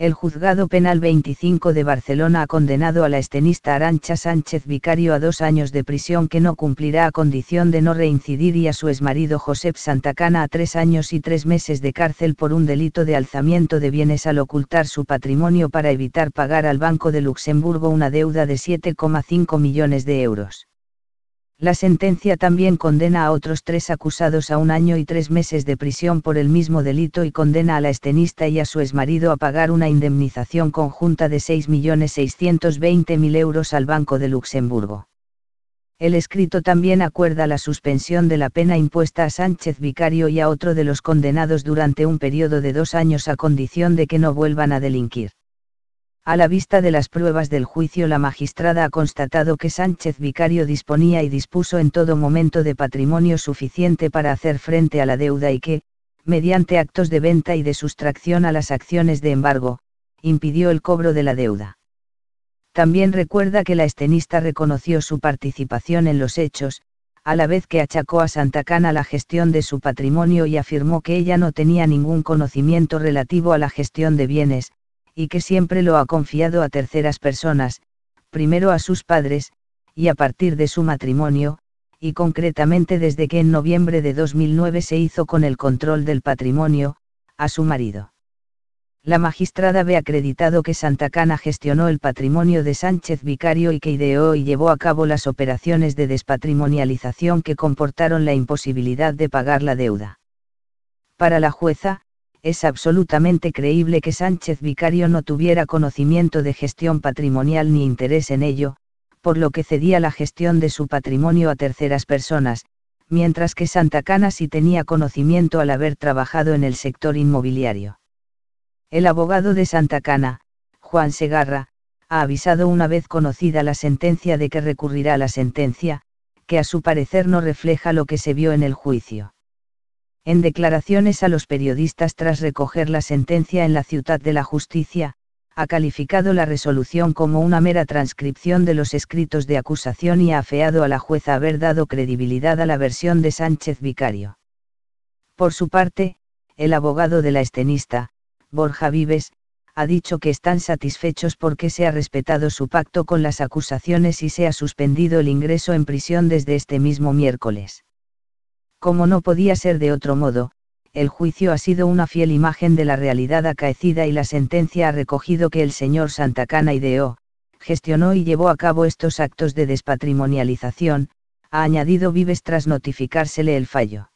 El juzgado penal 25 de Barcelona ha condenado a la estenista Arancha Sánchez Vicario a dos años de prisión que no cumplirá a condición de no reincidir y a su exmarido Josep Santacana a tres años y tres meses de cárcel por un delito de alzamiento de bienes al ocultar su patrimonio para evitar pagar al Banco de Luxemburgo una deuda de 7,5 millones de euros. La sentencia también condena a otros tres acusados a un año y tres meses de prisión por el mismo delito y condena a la estenista y a su exmarido a pagar una indemnización conjunta de 6.620.000 euros al Banco de Luxemburgo. El escrito también acuerda la suspensión de la pena impuesta a Sánchez Vicario y a otro de los condenados durante un periodo de dos años a condición de que no vuelvan a delinquir. A la vista de las pruebas del juicio, la magistrada ha constatado que Sánchez Vicario disponía y dispuso en todo momento de patrimonio suficiente para hacer frente a la deuda y que, mediante actos de venta y de sustracción a las acciones de embargo, impidió el cobro de la deuda. También recuerda que la estenista reconoció su participación en los hechos, a la vez que achacó a Santa Cana la gestión de su patrimonio y afirmó que ella no tenía ningún conocimiento relativo a la gestión de bienes, y que siempre lo ha confiado a terceras personas, primero a sus padres, y a partir de su matrimonio, y concretamente desde que en noviembre de 2009 se hizo con el control del patrimonio, a su marido. La magistrada ve acreditado que Santa Cana gestionó el patrimonio de Sánchez Vicario y que ideó y llevó a cabo las operaciones de despatrimonialización que comportaron la imposibilidad de pagar la deuda. Para la jueza, es absolutamente creíble que Sánchez Vicario no tuviera conocimiento de gestión patrimonial ni interés en ello, por lo que cedía la gestión de su patrimonio a terceras personas, mientras que Santa Cana sí tenía conocimiento al haber trabajado en el sector inmobiliario. El abogado de Santa Cana, Juan Segarra, ha avisado una vez conocida la sentencia de que recurrirá la sentencia, que a su parecer no refleja lo que se vio en el juicio en declaraciones a los periodistas tras recoger la sentencia en la Ciudad de la Justicia, ha calificado la resolución como una mera transcripción de los escritos de acusación y ha afeado a la jueza haber dado credibilidad a la versión de Sánchez Vicario. Por su parte, el abogado de la estenista, Borja Vives, ha dicho que están satisfechos porque se ha respetado su pacto con las acusaciones y se ha suspendido el ingreso en prisión desde este mismo miércoles. Como no podía ser de otro modo, el juicio ha sido una fiel imagen de la realidad acaecida y la sentencia ha recogido que el señor Santa Cana ideó, gestionó y llevó a cabo estos actos de despatrimonialización, ha añadido Vives tras notificársele el fallo.